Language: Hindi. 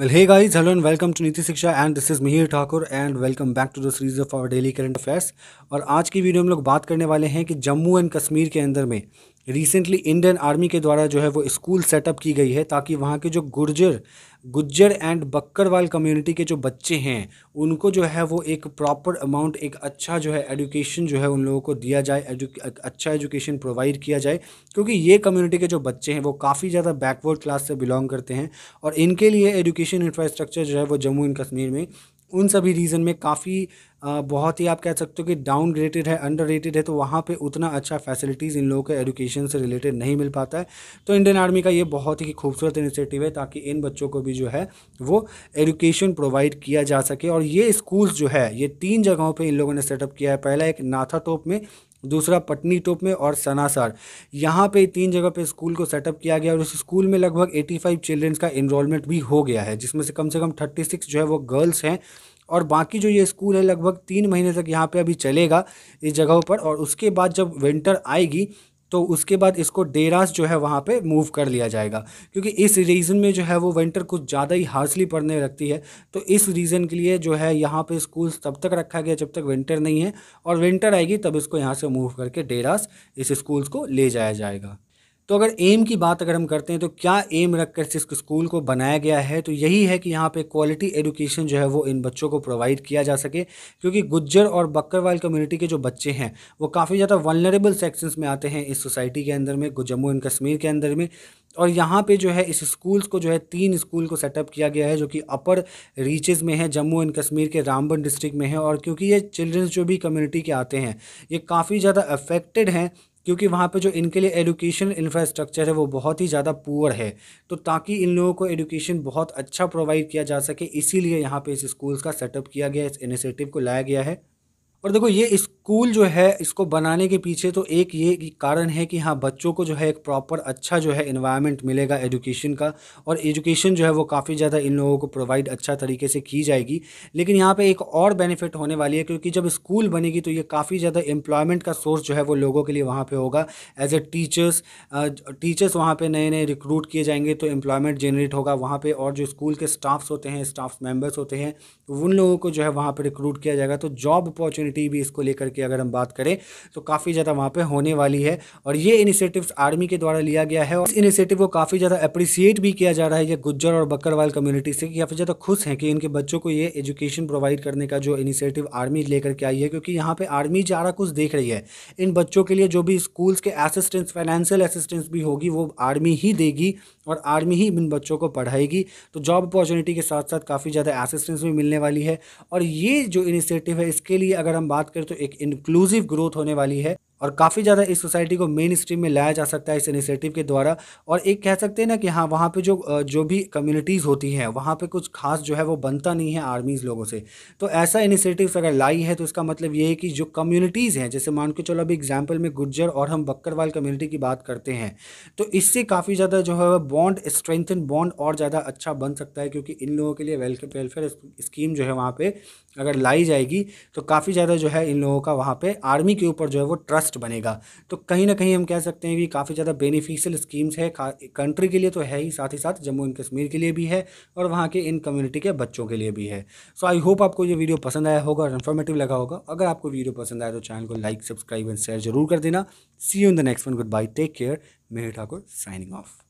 well hey guys hello and welcome to Niti Shiksha and this is Mihir Thakur and welcome back to the series of our daily current affairs और आज की वीडियो में लोग बात करने वाले हैं कि जम्मू एंड कश्मीर के अंदर में रिसेंटली इंडियन आर्मी के द्वारा जो है वो स्कूल सेटअप की गई है ताकि वहाँ के जो गुर्जर गुज्जर एंड बक्करवाल कम्युनिटी के जो बच्चे हैं उनको जो है वो एक प्रॉपर अमाउंट एक अच्छा जो है एजुकेशन जो है उन लोगों को दिया जाए एजु, अच्छा एजुकेशन प्रोवाइड किया जाए क्योंकि ये कम्युनिटी के जो बच्चे हैं वो काफ़ी ज़्यादा बैकवर्ड क्लास से बिलोंग करते हैं और इनके लिए एजुकेशन इंफ्रास्ट्रक्चर जो है वो जम्मू एंड कश्मीर में उन सभी रीज़न में काफ़ी बहुत ही आप कह सकते हो कि डाउन ग्रेडेड है अंडर रेटेड है तो वहाँ पे उतना अच्छा फैसिलिटीज़ इन लोगों के एजुकेशन से रिलेटेड नहीं मिल पाता है तो इंडियन आर्मी का ये बहुत ही खूबसूरत इनिशिएटिव है ताकि इन बच्चों को भी जो है वो एजुकेशन प्रोवाइड किया जा सके और ये स्कूल्स जो है ये तीन जगहों पर इन लोगों ने सेटअप किया है पहला एक नाथा में दूसरा पटनी टोप में और सनासर यहाँ पे तीन जगह पे स्कूल को सेटअप किया गया और उस स्कूल में लगभग 85 फाइव चिल्ड्रेंस का इनरोलमेंट भी हो गया है जिसमें से कम से कम 36 जो है वो गर्ल्स हैं और बाकी जो ये स्कूल है लगभग तीन महीने तक यहाँ पे अभी चलेगा इस जगहों पर और उसके बाद जब विंटर आएगी तो उसके बाद इसको डेरास जो है वहाँ पे मूव कर लिया जाएगा क्योंकि इस रीज़न में जो है वो विंटर कुछ ज़्यादा ही हार्सली पड़ने लगती है तो इस रीज़न के लिए जो है यहाँ पे स्कूल्स तब तक रखा गया जब तक विंटर नहीं है और विंटर आएगी तब इसको यहाँ से मूव करके डेरास इस स्कूल्स को ले जाया जाएगा तो अगर एम की बात अगर हम करते हैं तो क्या एम रख कर इस स्कूल को बनाया गया है तो यही है कि यहाँ पे क्वालिटी एजुकेशन जो है वो इन बच्चों को प्रोवाइड किया जा सके क्योंकि गुज्जर और बकरवाल कम्युनिटी के जो बच्चे हैं वो काफ़ी ज़्यादा वनरेबल सेक्शंस में आते हैं इस सोसाइटी के अंदर में जम्मू एंड कश्मीर के अंदर में और यहाँ पे जो है इस स्कूल्स को जो है तीन स्कूल को सेटअप किया गया है जो कि अपर रीचेज में है जम्मू एंड कश्मीर के रामबन डिस्ट्रिक्ट में है और क्योंकि ये चिल्ड्रंस जो भी कम्युनिटी के आते हैं ये काफ़ी ज़्यादा अफेक्टेड हैं क्योंकि वहाँ पे जो इनके लिए एजुकेशन इंफ्रास्ट्रक्चर है वो बहुत ही ज़्यादा पुअर है तो ताकि इन लोगों को एजुकेशन बहुत अच्छा प्रोवाइड किया जा सके इसीलिए यहाँ पे इस स्कूल्स का सेटअप किया गया इस इनिशिएटिव को लाया गया है और देखो ये इस स्कूल जो है इसको बनाने के पीछे तो एक ये कारण है कि हाँ बच्चों को जो है एक प्रॉपर अच्छा जो है इन्वायरमेंट मिलेगा एजुकेशन का और एजुकेशन जो है वो काफ़ी ज़्यादा इन लोगों को प्रोवाइड अच्छा तरीके से की जाएगी लेकिन यहाँ पे एक और बेनिफिट होने वाली है क्योंकि जब स्कूल बनेगी तो ये काफ़ी ज़्यादा एम्प्लॉयमेंट का सोर्स जो है वो लोगों के लिए वहाँ पर होगा एज ए टीचर्स टीचर्स वहाँ पर नए नए रिक्रूट किए जाएंगे तो एम्प्लॉयमेंट जनरेट होगा वहाँ पर और जो स्कूल के स्टाफ्स होते हैं स्टाफ मेम्बर्स होते हैं उन लोगों को जो है वहाँ पर रिक्रूट किया जाएगा तो जॉब अपॉर्चुनिटी भी इसको लेकर की अगर हम बात करें तो काफ़ी ज़्यादा वहाँ पर होने वाली है और ये इनिशिएटिव्स आर्मी के द्वारा लिया गया है और इस इनिशिएटिव को काफ़ी ज़्यादा अप्रिसिएट भी किया जा रहा है ये गुज्जर और बकरवाल कम्युनिटी से काफ़ी ज़्यादा खुश हैं कि इनके बच्चों को ये एजुकेशन प्रोवाइड करने का जो इनिशिएटिव आर्मी लेकर के आई है क्योंकि यहाँ पर आर्मी ज़्यादा कुछ देख रही है इन बच्चों के लिए जो भी स्कूल्स के असिस्टेंस फाइनेंशियल असिस्टेंस भी होगी वो आर्मी ही देगी और आर्मी ही इन बच्चों को पढ़ाएगी तो जॉब अपॉर्चुनिटी के साथ साथ काफ़ी ज़्यादा असिस्टेंस भी मिलने वाली है और ये जो इनिशिएटिव है इसके लिए अगर हम बात करें तो एक इंक्लूसिव ग्रोथ होने वाली है और काफ़ी ज़्यादा इस सोसाइटी को मेन स्ट्रीम में लाया जा सकता है इस इनिशिएटिव के द्वारा और एक कह सकते हैं ना कि हाँ वहाँ पे जो जो भी कम्युनिटीज़ होती हैं वहाँ पे कुछ खास जो है वो बनता नहीं है आर्मीज़ लोगों से तो ऐसा इनिशिएटिव अगर लाई है तो इसका मतलब ये है कि जो कम्युनिटीज़ हैं जैसे मान के चलो अभी एग्जाम्पल में गुजर और हम बक्करवाल कम्युनिटी की बात करते हैं तो इससे काफ़ी ज़्यादा जो है बॉन्ड स्ट्रेंथन बॉन्ड और ज़्यादा अच्छा बन सकता है क्योंकि इन लोगों के लिए वेलफेयर स्कीम जो है वहाँ पर अगर लाई जाएगी तो काफ़ी ज़्यादा जो है इन लोगों का वहाँ पर आर्मी के ऊपर जो है वो ट्रस्ट कॉस्ट बनेगा तो कहीं ना कहीं हम कह सकते हैं कि काफ़ी ज़्यादा बेनिफिशियल स्कीम्स है कंट्री के लिए तो है ही साथ ही साथ जम्मू एंड कश्मीर के लिए भी है और वहाँ के इन कम्युनिटी के बच्चों के लिए भी है सो आई होप आपको ये वीडियो पसंद आया होगा और इन्फॉर्मेटिव लगा होगा अगर आपको वीडियो पसंद आया तो चैनल को लाइक सब्सक्राइब एंड शेयर जरूर कर देना see you in the next one goodbye take care Mehar Thakur signing of